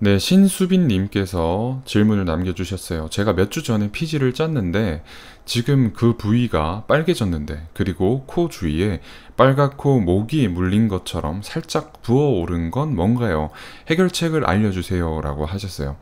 네, 신수빈님께서 질문을 남겨주셨어요. 제가 몇 주 전에 피지를 짰는데 지금 그 부위가 빨개졌는데 그리고 코 주위에 빨갛고 모기 물린 것처럼 살짝 부어오른 건 뭔가요? 해결책을 알려주세요 라고 하셨어요.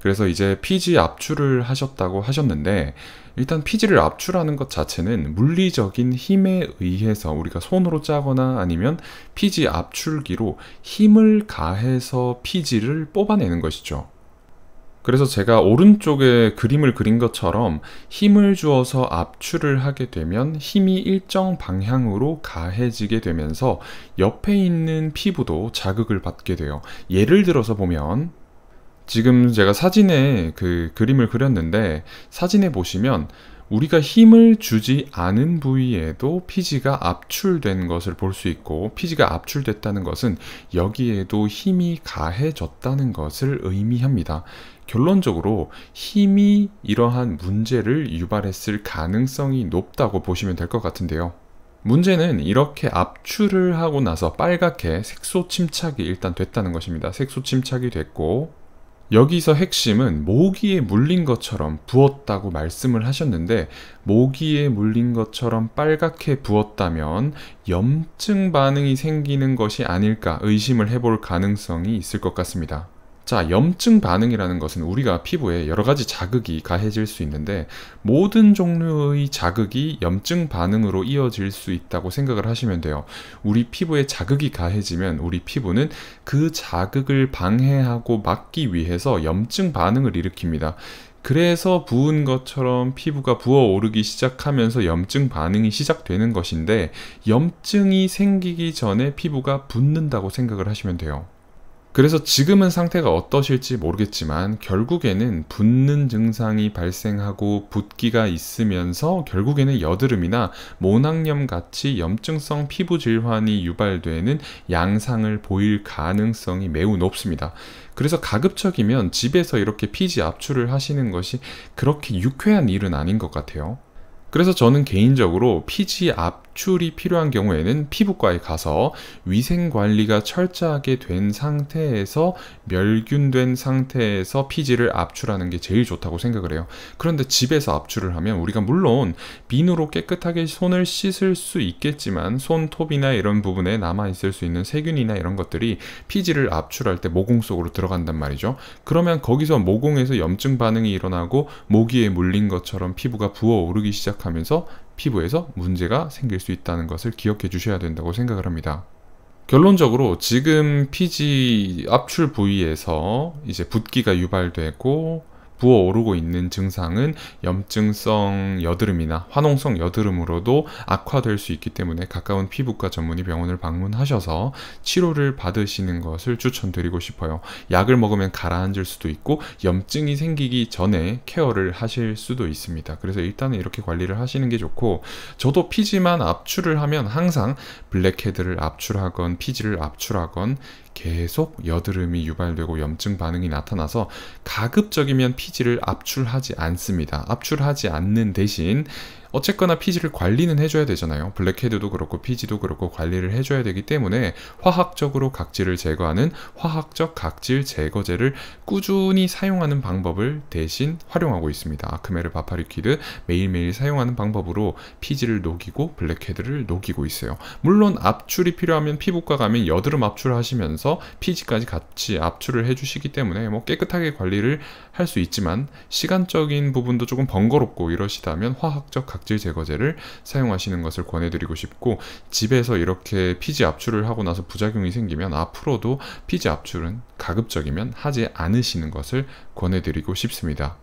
그래서 이제 피지 압출을 하셨다고 하셨는데 일단 피지를 압출하는 것 자체는 물리적인 힘에 의해서 우리가 손으로 짜거나 아니면 피지 압출기로 힘을 가해서 피지를 뽑아내는 것이죠. 그래서 제가 오른쪽에 그림을 그린 것처럼 힘을 주어서 압출을 하게 되면 힘이 일정 방향으로 가해지게 되면서 옆에 있는 피부도 자극을 받게 돼요. 예를 들어서 보면 지금 제가 사진에 그 그림을 그렸는데 사진에 보시면 우리가 힘을 주지 않은 부위에도 피지가 압출된 것을 볼 수 있고 피지가 압출됐다는 것은 여기에도 힘이 가해졌다는 것을 의미합니다. 결론적으로 힘이 이러한 문제를 유발했을 가능성이 높다고 보시면 될 것 같은데요. 문제는 이렇게 압출을 하고 나서 빨갛게 색소 침착이 일단 됐다는 것입니다. 색소 침착이 됐고 여기서 핵심은 모기에 물린 것처럼 부었다고 말씀을 하셨는데 모기에 물린 것처럼 빨갛게 부었다면 염증 반응이 생기는 것이 아닐까 의심을 해볼 가능성이 있을 것 같습니다. 자, 염증 반응이라는 것은 우리가 피부에 여러 가지 자극이 가해질 수 있는데 모든 종류의 자극이 염증 반응으로 이어질 수 있다고 생각을 하시면 돼요. 우리 피부에 자극이 가해지면 우리 피부는 그 자극을 방해하고 막기 위해서 염증 반응을 일으킵니다. 그래서 부은 것처럼 피부가 부어오르기 시작하면서 염증 반응이 시작되는 것인데 염증이 생기기 전에 피부가 붓는다고 생각을 하시면 돼요. 그래서 지금은 상태가 어떠실지 모르겠지만 결국에는 붓는 증상이 발생하고 붓기가 있으면서 결국에는 여드름이나 모낭염 같이 염증성 피부 질환이 유발되는 양상을 보일 가능성이 매우 높습니다. 그래서 가급적이면 집에서 이렇게 피지 압출을 하시는 것이 그렇게 유쾌한 일은 아닌 것 같아요. 그래서 저는 개인적으로 피지 압 수출이 필요한 경우에는 피부과에 가서 위생 관리가 철저하게 된 상태에서 멸균된 상태에서 피지를 압출하는 게 제일 좋다고 생각을 해요. 그런데 집에서 압출을 하면 우리가 물론 비누로 깨끗하게 손을 씻을 수 있겠지만 손톱이나 이런 부분에 남아 있을 수 있는 세균이나 이런 것들이 피지를 압출할 때 모공 속으로 들어간단 말이죠. 그러면 거기서 모공에서 염증 반응이 일어나고 모기에 물린 것처럼 피부가 부어오르기 시작하면서 피부에서 문제가 생길 수 있다는 것을 기억해 주셔야 된다고 생각을 합니다. 결론적으로 지금 피지 압출 부위에서 이제 붓기가 유발되고 부어오르고 있는 증상은 염증성 여드름이나 화농성 여드름으로도 악화될 수 있기 때문에 가까운 피부과 전문의 병원을 방문하셔서 치료를 받으시는 것을 추천드리고 싶어요. 약을 먹으면 가라앉을 수도 있고 염증이 생기기 전에 케어를 하실 수도 있습니다. 그래서 일단은 이렇게 관리를 하시는 게 좋고 저도 피지만 압출을 하면 항상 블랙헤드를 압출하건 피지를 압출하건 계속 여드름이 유발되고 염증 반응이 나타나서 가급적이면 피 패지를 압출하지 않습니다. 압출하지 않는 대신 어쨌거나 피지를 관리는 해줘야 되잖아요. 블랙헤드도 그렇고 피지도 그렇고 관리를 해줘야 되기 때문에 화학적으로 각질을 제거하는 화학적 각질 제거제를 꾸준히 사용하는 방법을 대신 활용하고 있습니다. 아크메르 바파리퀴드 매일매일 사용하는 방법으로 피지를 녹이고 블랙헤드를 녹이고 있어요. 물론 압출이 필요하면 피부과 가면 여드름 압출을 하시면서 피지까지 같이 압출을 해주시기 때문에 뭐 깨끗하게 관리를 할 수 있지만 시간적인 부분도 조금 번거롭고 이러시다면 화학적 각 각질 제거제를 사용하시는 것을 권해드리고 싶고 집에서 이렇게 피지 압출을 하고 나서 부작용이 생기면 앞으로도 피지 압출은 가급적이면 하지 않으시는 것을 권해드리고 싶습니다.